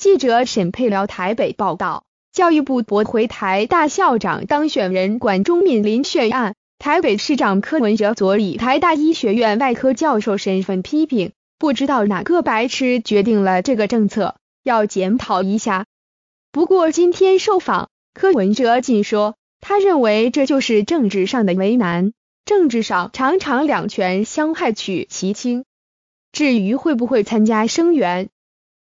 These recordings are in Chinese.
记者沈佩辽台北报道，教育部驳回台大校长当选人管中敏林选案，台北市长柯文哲昨以台大医学院外科教授身份批评，不知道哪个白痴决定了这个政策，要检讨一下。不过今天受访，柯文哲仅说，他认为这就是政治上的为难，政治上常常两权相害取其轻。至于会不会参加声援？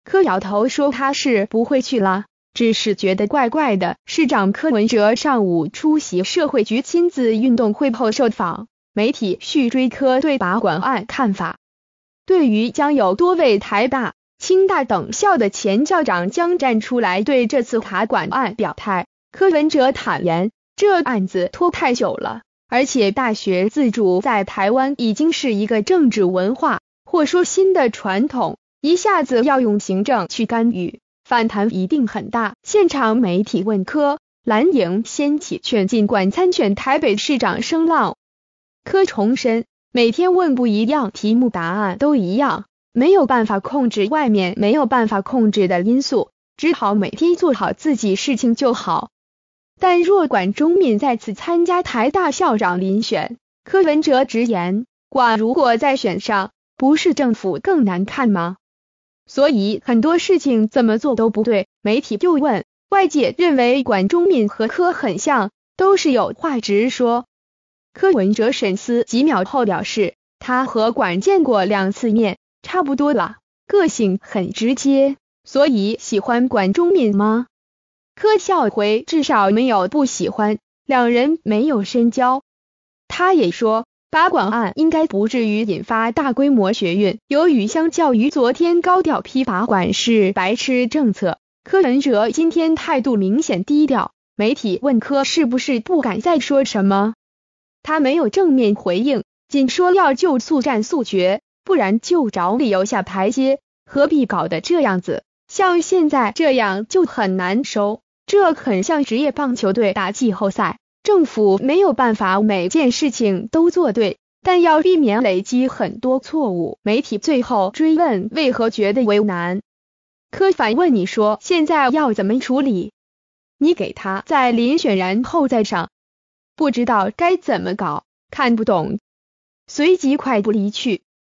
柯摇头说：“他是不会去了，只是觉得怪怪的。”市长柯文哲上午出席社会局亲子运动会后受访，媒体续追柯对拔管案看法。对于将有多位台大、清大等校的前校长将站出来对这次卡管案表态，柯文哲坦言：“这案子拖太久了，而且大学自主在台湾已经是一个政治文化，或说新的传统。”一下子要用行政去干预，反弹一定很大。现场媒体问柯蓝营掀起劝进管参选台北市长声浪，柯重申每天问不一样题目，答案都一样，没有办法控制外面没有办法控制的因素，只好每天做好自己事情就好。但若管中民再次参加台大校长遴选，柯文哲直言管如果再选上，不是政府更难看吗？所以很多事情怎么做都不对。媒体又问，外界认为管中敏和柯很像，都是有话直说。柯文哲沈思几秒后表示，他和管见过两次面，差不多了，个性很直接，所以喜欢管中敏吗？柯笑回，至少没有不喜欢。两人没有深交，他也说。拔管案应该不至于引发大规模学运。由于相较于昨天高调批拔管是白痴政策，柯文哲今天态度明显低调。媒体问柯是不是不敢再说什么，他没有正面回应，仅说要就速战速决，不然就找理由下台阶。何必搞得这样子？像现在这样就很难收，这很像职业棒球队打季后赛。政府没有办法每件事情都做对，但要避免累积很多错误。媒体最后追问为何觉得为难，柯凡问你说现在要怎么处理？你给他在遴选，然后再上，不知道该怎么搞，看不懂，随即快步离去。